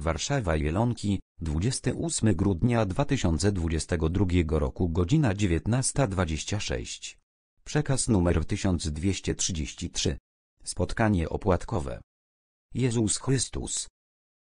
Warszawa Jelonki, 28 grudnia 2022 roku godzina 19.26. Przekaz numer 1233. Spotkanie opłatkowe. Jezus Chrystus.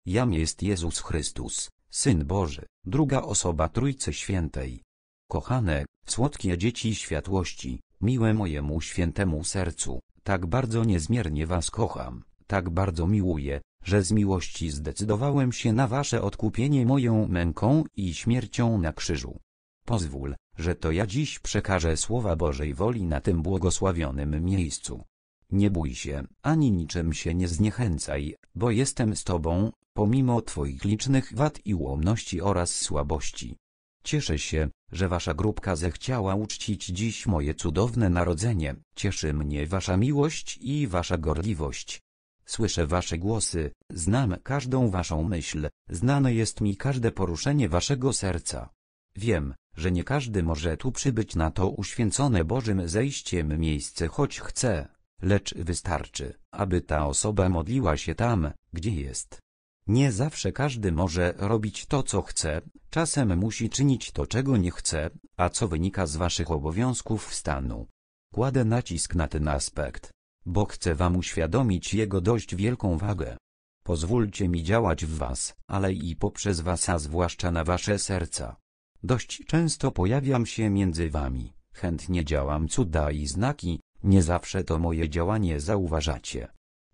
Jam jest Jezus Chrystus, Syn Boży, druga osoba Trójcy Świętej. Kochane, słodkie dzieci światłości, miłe mojemu świętemu sercu, tak bardzo niezmiernie was kocham tak bardzo miłuję, że z miłości zdecydowałem się na wasze odkupienie moją męką i śmiercią na krzyżu. Pozwól, że to ja dziś przekażę słowa Bożej woli na tym błogosławionym miejscu. Nie bój się, ani niczym się nie zniechęcaj, bo jestem z Tobą, pomimo Twoich licznych wad i ułomności oraz słabości. Cieszę się, że Wasza grupka zechciała uczcić dziś moje cudowne narodzenie, cieszy mnie Wasza miłość i Wasza gorliwość, Słyszę wasze głosy, znam każdą waszą myśl, znane jest mi każde poruszenie waszego serca. Wiem, że nie każdy może tu przybyć na to uświęcone Bożym zejściem miejsce choć chce, lecz wystarczy, aby ta osoba modliła się tam, gdzie jest. Nie zawsze każdy może robić to co chce, czasem musi czynić to czego nie chce, a co wynika z waszych obowiązków stanu. Kładę nacisk na ten aspekt bo chcę wam uświadomić jego dość wielką wagę. Pozwólcie mi działać w was, ale i poprzez was, a zwłaszcza na wasze serca. Dość często pojawiam się między wami, chętnie działam cuda i znaki, nie zawsze to moje działanie zauważacie.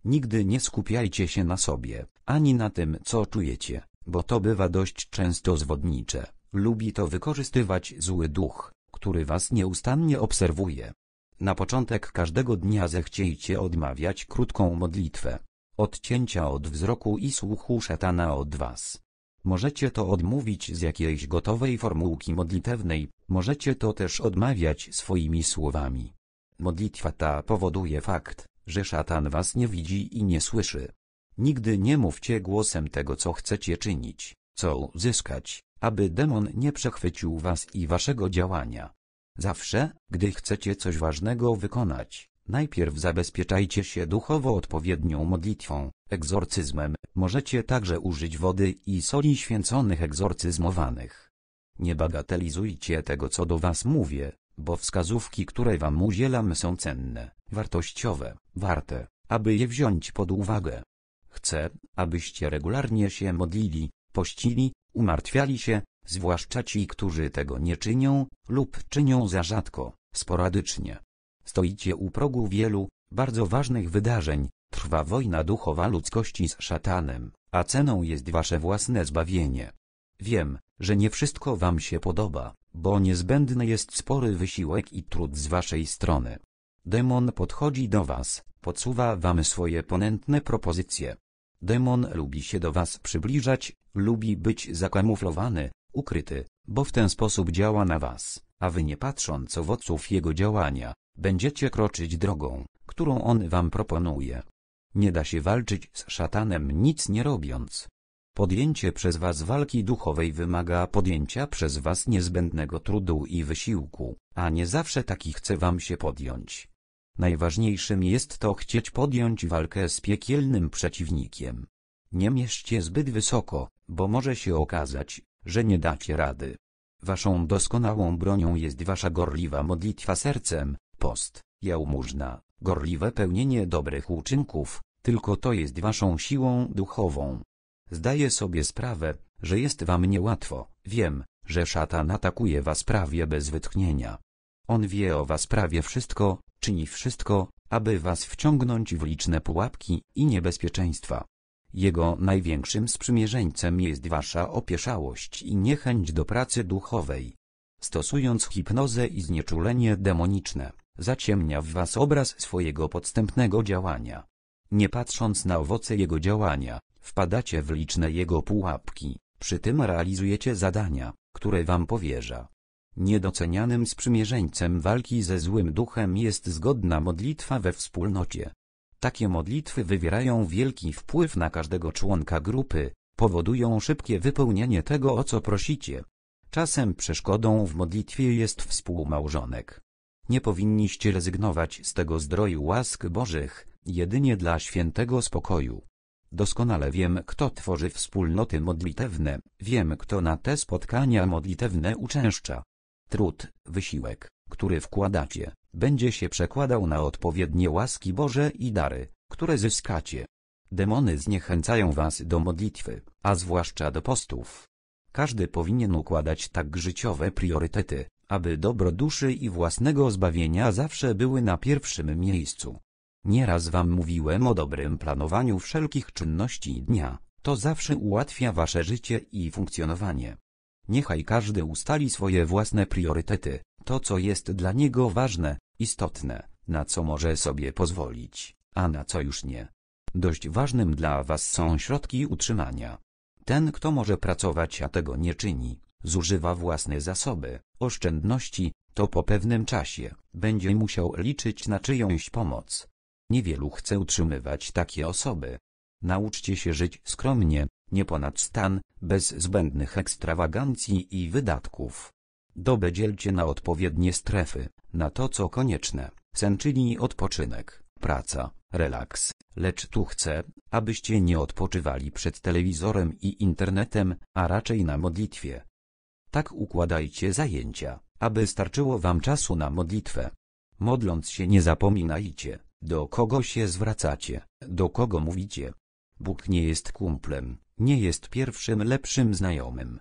Nigdy nie skupiajcie się na sobie, ani na tym co czujecie, bo to bywa dość często zwodnicze, lubi to wykorzystywać zły duch, który was nieustannie obserwuje. Na początek każdego dnia zechciejcie odmawiać krótką modlitwę. Odcięcia od wzroku i słuchu szatana od was. Możecie to odmówić z jakiejś gotowej formułki modlitewnej, możecie to też odmawiać swoimi słowami. Modlitwa ta powoduje fakt, że szatan was nie widzi i nie słyszy. Nigdy nie mówcie głosem tego co chcecie czynić, co uzyskać, aby demon nie przechwycił was i waszego działania. Zawsze, gdy chcecie coś ważnego wykonać, najpierw zabezpieczajcie się duchowo odpowiednią modlitwą, egzorcyzmem. Możecie także użyć wody i soli święconych egzorcyzmowanych. Nie bagatelizujcie tego co do was mówię, bo wskazówki które wam udzielam są cenne, wartościowe, warte, aby je wziąć pod uwagę. Chcę, abyście regularnie się modlili, pościli, umartwiali się, zwłaszcza ci, którzy tego nie czynią, lub czynią za rzadko, sporadycznie. Stoicie u progu wielu, bardzo ważnych wydarzeń, trwa wojna duchowa ludzkości z szatanem, a ceną jest wasze własne zbawienie. Wiem, że nie wszystko wam się podoba, bo niezbędny jest spory wysiłek i trud z waszej strony. Demon podchodzi do was, podsuwa wam swoje ponętne propozycje. Demon lubi się do was przybliżać, lubi być zakamuflowany, ukryty, bo w ten sposób działa na was, a wy nie patrząc owoców jego działania, będziecie kroczyć drogą, którą on wam proponuje. Nie da się walczyć z szatanem nic nie robiąc. Podjęcie przez was walki duchowej wymaga podjęcia przez was niezbędnego trudu i wysiłku, a nie zawsze taki chce wam się podjąć. Najważniejszym jest to chcieć podjąć walkę z piekielnym przeciwnikiem. Nie mierzcie zbyt wysoko, bo może się okazać, że nie dacie rady. Waszą doskonałą bronią jest wasza gorliwa modlitwa sercem, post, jałmużna, gorliwe pełnienie dobrych uczynków, tylko to jest waszą siłą duchową. Zdaję sobie sprawę, że jest wam niełatwo, wiem, że szatan atakuje was prawie bez wytchnienia. On wie o was prawie wszystko, czyni wszystko, aby was wciągnąć w liczne pułapki i niebezpieczeństwa. Jego największym sprzymierzeńcem jest wasza opieszałość i niechęć do pracy duchowej. Stosując hipnozę i znieczulenie demoniczne, zaciemnia w was obraz swojego podstępnego działania. Nie patrząc na owoce jego działania, wpadacie w liczne jego pułapki, przy tym realizujecie zadania, które wam powierza. Niedocenianym sprzymierzeńcem walki ze złym duchem jest zgodna modlitwa we wspólnocie. Takie modlitwy wywierają wielki wpływ na każdego członka grupy, powodują szybkie wypełnienie tego o co prosicie. Czasem przeszkodą w modlitwie jest współmałżonek. Nie powinniście rezygnować z tego zdroju łask Bożych, jedynie dla świętego spokoju. Doskonale wiem kto tworzy wspólnoty modlitewne, wiem kto na te spotkania modlitewne uczęszcza. Trud, wysiłek, który wkładacie, będzie się przekładał na odpowiednie łaski Boże i dary, które zyskacie. Demony zniechęcają was do modlitwy, a zwłaszcza do postów. Każdy powinien układać tak życiowe priorytety, aby dobro duszy i własnego zbawienia zawsze były na pierwszym miejscu. Nieraz wam mówiłem o dobrym planowaniu wszelkich czynności dnia, to zawsze ułatwia wasze życie i funkcjonowanie. Niechaj każdy ustali swoje własne priorytety, to co jest dla niego ważne, istotne, na co może sobie pozwolić, a na co już nie. Dość ważnym dla Was są środki utrzymania. Ten, kto może pracować, a tego nie czyni, zużywa własne zasoby, oszczędności, to po pewnym czasie będzie musiał liczyć na czyjąś pomoc. Niewielu chce utrzymywać takie osoby. Nauczcie się żyć skromnie, nie ponad stan, bez zbędnych ekstrawagancji i wydatków. Dobę dzielcie na odpowiednie strefy, na to co konieczne, sen czyli odpoczynek, praca, relaks, lecz tu chcę, abyście nie odpoczywali przed telewizorem i internetem, a raczej na modlitwie. Tak układajcie zajęcia, aby starczyło wam czasu na modlitwę. Modląc się nie zapominajcie, do kogo się zwracacie, do kogo mówicie. Bóg nie jest kumplem, nie jest pierwszym lepszym znajomym,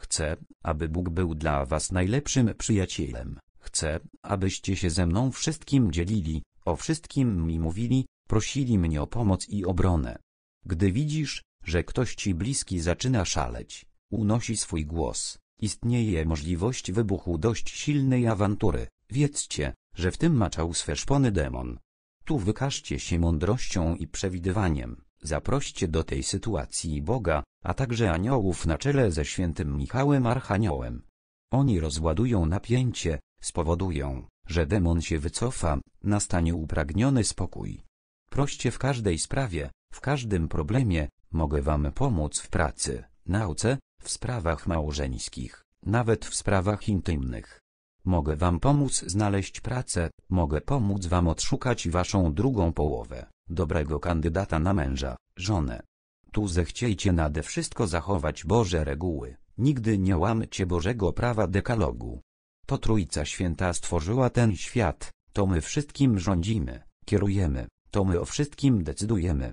Chcę, aby Bóg był dla was najlepszym przyjacielem. Chcę, abyście się ze mną wszystkim dzielili, o wszystkim mi mówili, prosili mnie o pomoc i obronę. Gdy widzisz, że ktoś ci bliski zaczyna szaleć, unosi swój głos, istnieje możliwość wybuchu dość silnej awantury, wiedzcie, że w tym maczał swe szpony demon. Tu wykażcie się mądrością i przewidywaniem. Zaproście do tej sytuacji Boga, a także aniołów na czele ze świętym Michałem Archaniołem. Oni rozładują napięcie, spowodują, że demon się wycofa, nastanie upragniony spokój. Proście w każdej sprawie, w każdym problemie, mogę wam pomóc w pracy, nauce, w sprawach małżeńskich, nawet w sprawach intymnych. Mogę wam pomóc znaleźć pracę, mogę pomóc wam odszukać waszą drugą połowę dobrego kandydata na męża, żonę. Tu zechciejcie nade wszystko zachować Boże reguły, nigdy nie łamcie Bożego prawa dekalogu. To Trójca Święta stworzyła ten świat, to my wszystkim rządzimy, kierujemy, to my o wszystkim decydujemy.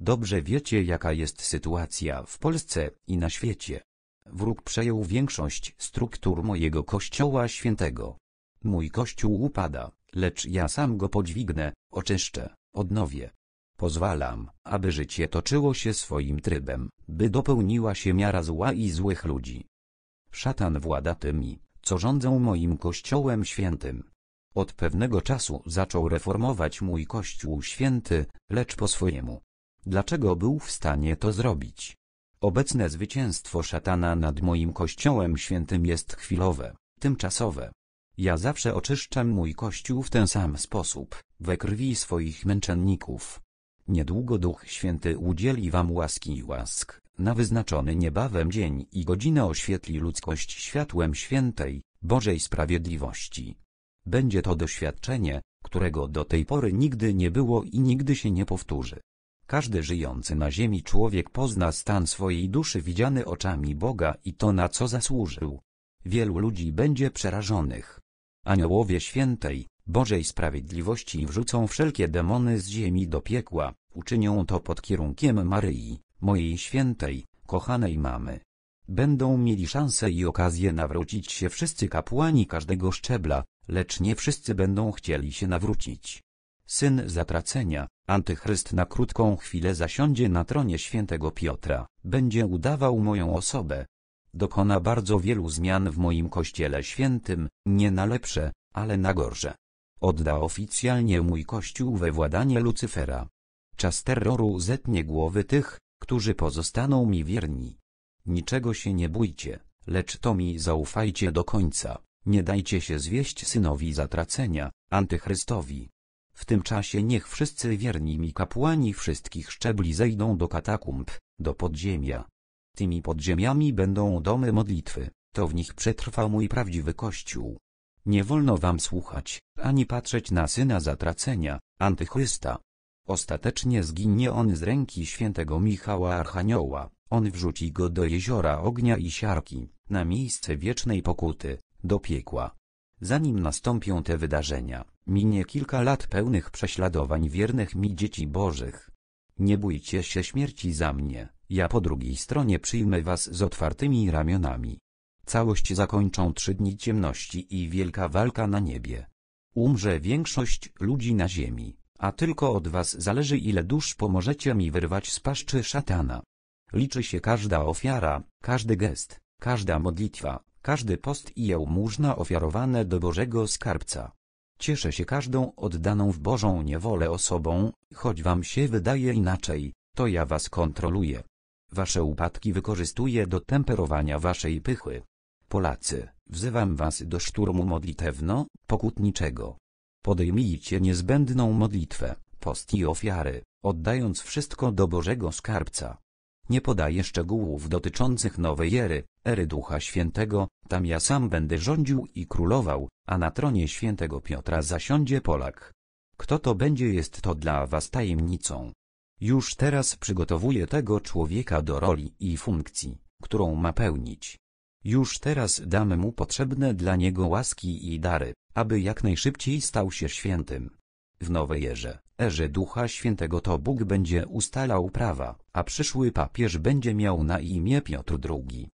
Dobrze wiecie jaka jest sytuacja w Polsce i na świecie. Wróg przejął większość struktur mojego Kościoła Świętego. Mój Kościół upada, lecz ja sam go podźwignę, oczyszczę, odnowię. Pozwalam, aby życie toczyło się swoim trybem, by dopełniła się miara zła i złych ludzi. Szatan włada tymi, co rządzą moim Kościołem Świętym. Od pewnego czasu zaczął reformować mój Kościół Święty, lecz po swojemu. Dlaczego był w stanie to zrobić? Obecne zwycięstwo szatana nad moim Kościołem Świętym jest chwilowe, tymczasowe. Ja zawsze oczyszczam mój Kościół w ten sam sposób, we krwi swoich męczenników. Niedługo Duch Święty udzieli wam łaski i łask, na wyznaczony niebawem dzień i godzinę oświetli ludzkość światłem świętej, Bożej sprawiedliwości. Będzie to doświadczenie, którego do tej pory nigdy nie było i nigdy się nie powtórzy. Każdy żyjący na ziemi człowiek pozna stan swojej duszy widziany oczami Boga i to na co zasłużył. Wielu ludzi będzie przerażonych. Aniołowie świętej, Bożej sprawiedliwości i wrzucą wszelkie demony z ziemi do piekła, uczynią to pod kierunkiem Maryi, mojej świętej, kochanej mamy. Będą mieli szansę i okazję nawrócić się wszyscy kapłani każdego szczebla, lecz nie wszyscy będą chcieli się nawrócić. Syn zatracenia, antychryst na krótką chwilę zasiądzie na tronie świętego Piotra, będzie udawał moją osobę. Dokona bardzo wielu zmian w moim kościele świętym, nie na lepsze, ale na gorsze. Odda oficjalnie mój kościół we władanie Lucyfera. Czas terroru zetnie głowy tych, którzy pozostaną mi wierni. Niczego się nie bójcie, lecz to mi zaufajcie do końca. Nie dajcie się zwieść synowi zatracenia, antychrystowi. W tym czasie niech wszyscy wierni mi kapłani wszystkich szczebli zejdą do katakumb, do podziemia. Tymi podziemiami będą domy modlitwy, to w nich przetrwa mój prawdziwy kościół. Nie wolno wam słuchać, ani patrzeć na syna zatracenia, antychrysta. Ostatecznie zginie on z ręki świętego Michała Archanioła, on wrzuci go do jeziora ognia i siarki, na miejsce wiecznej pokuty, do piekła. Zanim nastąpią te wydarzenia, minie kilka lat pełnych prześladowań wiernych mi dzieci bożych. Nie bójcie się śmierci za mnie, ja po drugiej stronie przyjmę was z otwartymi ramionami. Całość zakończą trzy dni ciemności i wielka walka na niebie. Umrze większość ludzi na ziemi, a tylko od was zależy ile dusz pomożecie mi wyrwać z paszczy szatana. Liczy się każda ofiara, każdy gest, każda modlitwa, każdy post i jałmużna ofiarowane do Bożego Skarbca. Cieszę się każdą oddaną w Bożą niewolę osobą, choć wam się wydaje inaczej, to ja was kontroluję. Wasze upadki wykorzystuję do temperowania waszej pychy, Polacy, wzywam was do szturmu modlitewno-pokutniczego. Podejmijcie niezbędną modlitwę, post i ofiary, oddając wszystko do Bożego Skarbca. Nie podaję szczegółów dotyczących nowej ery, ery Ducha Świętego, tam ja sam będę rządził i królował, a na tronie świętego Piotra zasiądzie Polak. Kto to będzie jest to dla was tajemnicą. Już teraz przygotowuję tego człowieka do roli i funkcji, którą ma pełnić. Już teraz dam mu potrzebne dla niego łaski i dary, aby jak najszybciej stał się świętym. W nowej erze, erze Ducha Świętego to Bóg będzie ustalał prawa, a przyszły papież będzie miał na imię Piotr II.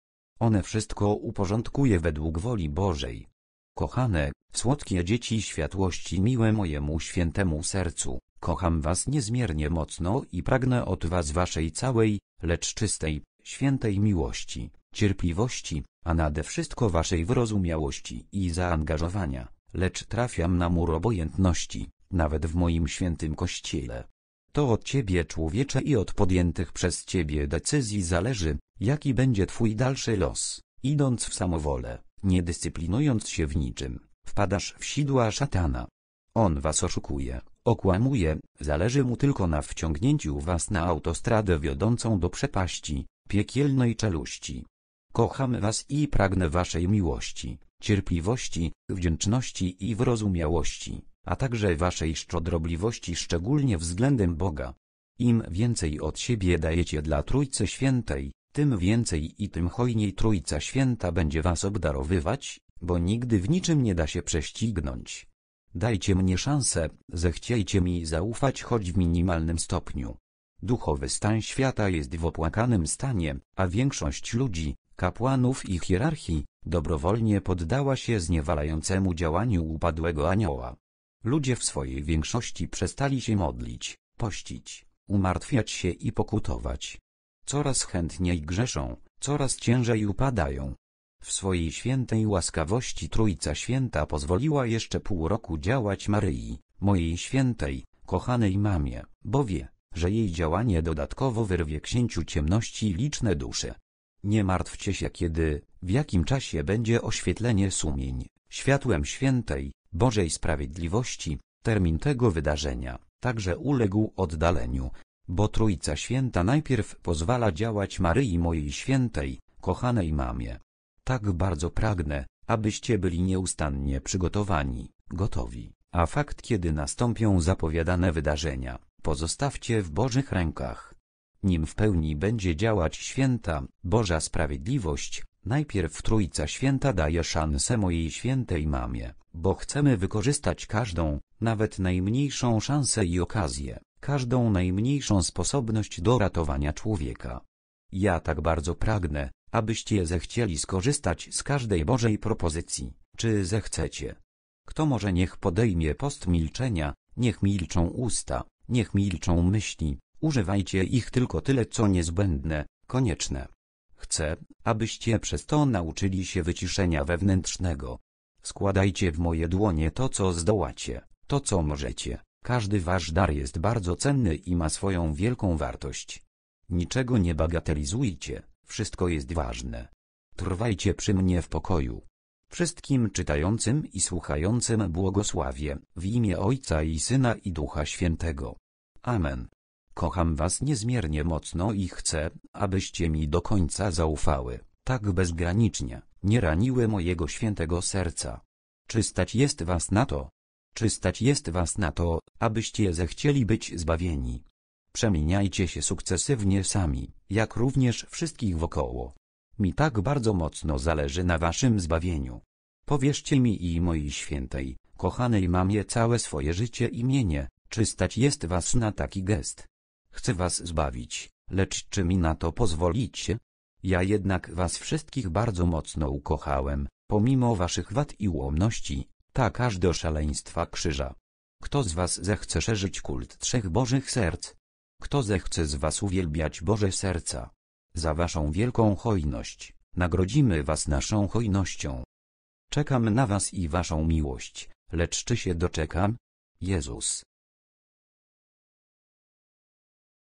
One wszystko uporządkuje według woli Bożej. Kochane, słodkie dzieci światłości miłe mojemu świętemu sercu, kocham was niezmiernie mocno i pragnę od was waszej całej, lecz czystej, świętej miłości, cierpliwości, a nade wszystko waszej wyrozumiałości i zaangażowania, lecz trafiam na mur obojętności, nawet w moim świętym kościele. To od ciebie człowiecze i od podjętych przez ciebie decyzji zależy, jaki będzie twój dalszy los, idąc w samowolę, nie dyscyplinując się w niczym, wpadasz w sidła szatana. On was oszukuje, okłamuje, zależy mu tylko na wciągnięciu was na autostradę wiodącą do przepaści, piekielnej czeluści. Kocham was i pragnę waszej miłości, cierpliwości, wdzięczności i wyrozumiałości, a także waszej szczodrobliwości szczególnie względem Boga. Im więcej od siebie dajecie dla Trójcy Świętej, tym więcej i tym hojniej Trójca Święta będzie was obdarowywać, bo nigdy w niczym nie da się prześcignąć. Dajcie mnie szansę, zechciejcie mi zaufać choć w minimalnym stopniu. Duchowy stan świata jest w opłakanym stanie, a większość ludzi, kapłanów i hierarchii, dobrowolnie poddała się zniewalającemu działaniu upadłego anioła. Ludzie w swojej większości przestali się modlić, pościć, umartwiać się i pokutować. Coraz chętniej grzeszą, coraz ciężej upadają. W swojej świętej łaskawości Trójca Święta pozwoliła jeszcze pół roku działać Maryi, mojej świętej, kochanej mamie, bo wie, że jej działanie dodatkowo wyrwie księciu ciemności liczne dusze. Nie martwcie się kiedy, w jakim czasie będzie oświetlenie sumień, światłem świętej, Bożej Sprawiedliwości, termin tego wydarzenia, także uległ oddaleniu, bo Trójca Święta najpierw pozwala działać Maryi mojej świętej, kochanej mamie. Tak bardzo pragnę, abyście byli nieustannie przygotowani, gotowi, a fakt kiedy nastąpią zapowiadane wydarzenia, pozostawcie w Bożych rękach. Nim w pełni będzie działać święta, Boża sprawiedliwość, najpierw Trójca Święta daje szansę mojej świętej mamie, bo chcemy wykorzystać każdą, nawet najmniejszą szansę i okazję, każdą najmniejszą sposobność do ratowania człowieka. Ja tak bardzo pragnę, abyście zechcieli skorzystać z każdej Bożej propozycji, czy zechcecie. Kto może niech podejmie post milczenia, niech milczą usta, niech milczą myśli, Używajcie ich tylko tyle co niezbędne, konieczne. Chcę, abyście przez to nauczyli się wyciszenia wewnętrznego. Składajcie w moje dłonie to co zdołacie, to co możecie. Każdy wasz dar jest bardzo cenny i ma swoją wielką wartość. Niczego nie bagatelizujcie, wszystko jest ważne. Trwajcie przy mnie w pokoju. Wszystkim czytającym i słuchającym błogosławie, w imię Ojca i Syna i Ducha Świętego. Amen. Kocham was niezmiernie mocno i chcę, abyście mi do końca zaufały, tak bezgranicznie, nie raniły mojego świętego serca. Czy stać jest was na to? Czy stać jest was na to, abyście zechcieli być zbawieni? Przemieniajcie się sukcesywnie sami, jak również wszystkich wokoło. Mi tak bardzo mocno zależy na waszym zbawieniu. Powierzcie mi i mojej świętej, kochanej mamie całe swoje życie i mienie, czy stać jest was na taki gest? Chcę was zbawić, lecz czy mi na to pozwolicie? Ja jednak was wszystkich bardzo mocno ukochałem, pomimo waszych wad i ułomności, tak aż do szaleństwa krzyża. Kto z was zechce szerzyć kult trzech Bożych serc? Kto zechce z was uwielbiać Boże serca? Za waszą wielką hojność, nagrodzimy was naszą hojnością. Czekam na was i waszą miłość, lecz czy się doczekam? Jezus,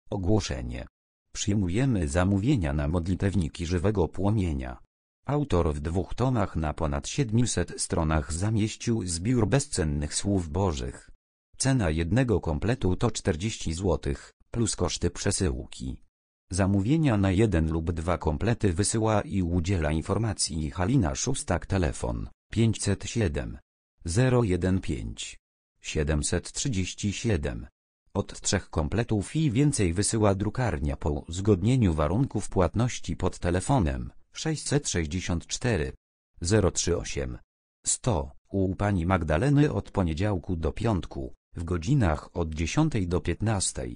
Ogłoszenie. Przyjmujemy zamówienia na modlitewniki żywego płomienia. Autor w dwóch tomach na ponad 700 stronach zamieścił zbiór bezcennych słów bożych. Cena jednego kompletu to 40 zł, plus koszty przesyłki. Zamówienia na jeden lub dwa komplety wysyła i udziela informacji Halina Szustak telefon 507 015 737 od trzech kompletów i więcej wysyła drukarnia po uzgodnieniu warunków płatności pod telefonem 664 038 100 u pani Magdaleny od poniedziałku do piątku, w godzinach od 10 do 15.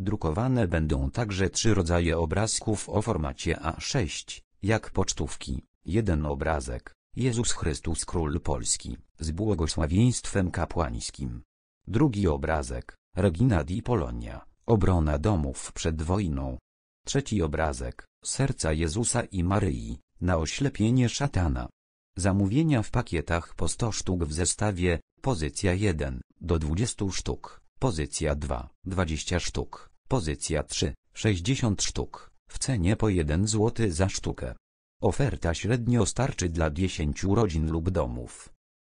Drukowane będą także trzy rodzaje obrazków o formacie A6, jak pocztówki, jeden obrazek, Jezus Chrystus Król Polski, z błogosławieństwem kapłańskim. Drugi obrazek, Regina di Polonia, obrona domów przed wojną. Trzeci obrazek, serca Jezusa i Maryi, na oślepienie szatana. Zamówienia w pakietach po 100 sztuk w zestawie, pozycja 1, do 20 sztuk, pozycja 2, 20 sztuk, pozycja 3, 60 sztuk, w cenie po 1 zł za sztukę. Oferta średnio starczy dla 10 rodzin lub domów.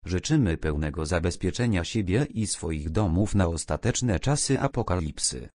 Życzymy pełnego zabezpieczenia siebie i swoich domów na ostateczne czasy apokalipsy.